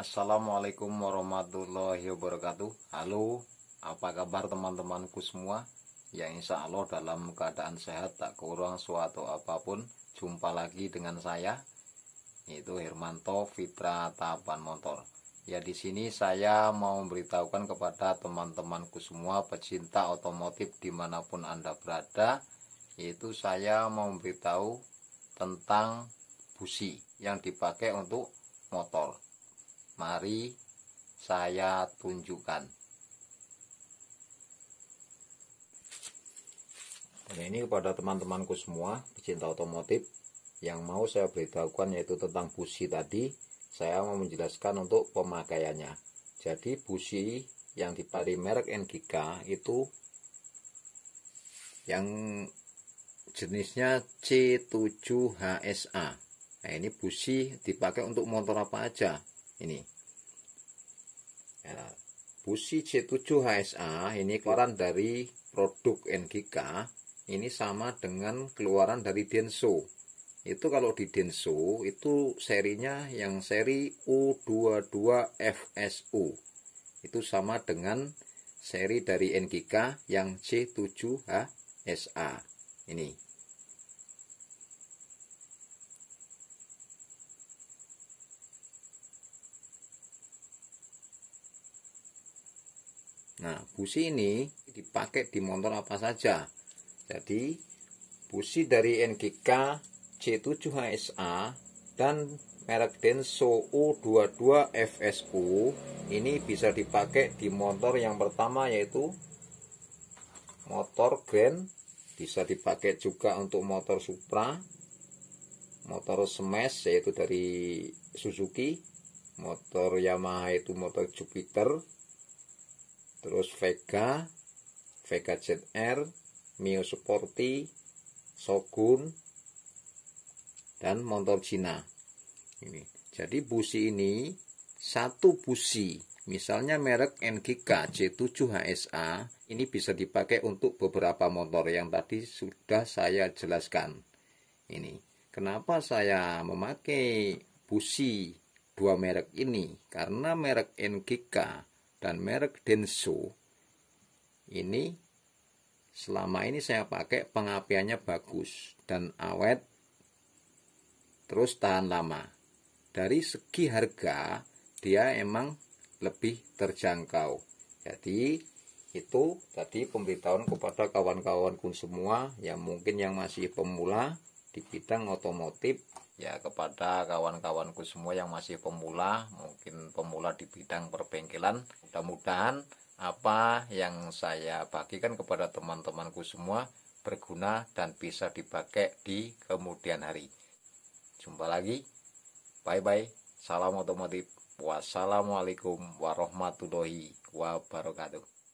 Assalamualaikum warahmatullahi wabarakatuh Halo, apa kabar teman-temanku semua? Yang insya Allah dalam keadaan sehat tak kurang suatu apapun Jumpa lagi dengan saya Itu Hermanto Fitra Tapan Motor Ya di sini saya mau memberitahukan kepada teman-temanku semua pecinta otomotif dimanapun Anda berada Yaitu saya mau memberitahu tentang busi yang dipakai untuk motor Mari saya tunjukkan. Dan nah, ini kepada teman-temanku semua pecinta otomotif yang mau saya beritahukan yaitu tentang busi tadi, saya mau menjelaskan untuk pemakaiannya. Jadi busi yang dipakai merek NGK itu yang jenisnya C7HSA. Nah, ini busi dipakai untuk motor apa aja? ini ya, busi C7 HSA ini keluaran dari produk NGK ini sama dengan keluaran dari Denso itu kalau di Denso itu serinya yang seri U22FSU itu sama dengan seri dari NGK yang C7HSA ini Nah, busi ini dipakai di motor apa saja. Jadi, busi dari NGK C7HSA dan merek Denso U22 FSU ini bisa dipakai di motor yang pertama yaitu motor Grand bisa dipakai juga untuk motor Supra motor Smash yaitu dari Suzuki motor Yamaha itu motor Jupiter terus Vega, Vega ZR, Mio Sporty, Sogun, dan motor Cina. Ini. Jadi busi ini satu busi, misalnya merek NGK C7HSA, ini bisa dipakai untuk beberapa motor yang tadi sudah saya jelaskan. Ini. Kenapa saya memakai busi dua merek ini? Karena merek NGK dan merek Denso ini selama ini saya pakai pengapiannya bagus dan awet terus tahan lama dari segi harga dia emang lebih terjangkau jadi itu tadi pemberitahuan kepada kawan-kawanku semua yang mungkin yang masih pemula di bidang otomotif ya kepada kawan-kawanku semua yang masih pemula mungkin pemula di bidang perbengkelan mudah-mudahan apa yang saya bagikan kepada teman-temanku semua berguna dan bisa dipakai di kemudian hari jumpa lagi bye bye salam otomotif wassalamualaikum warahmatullahi wabarakatuh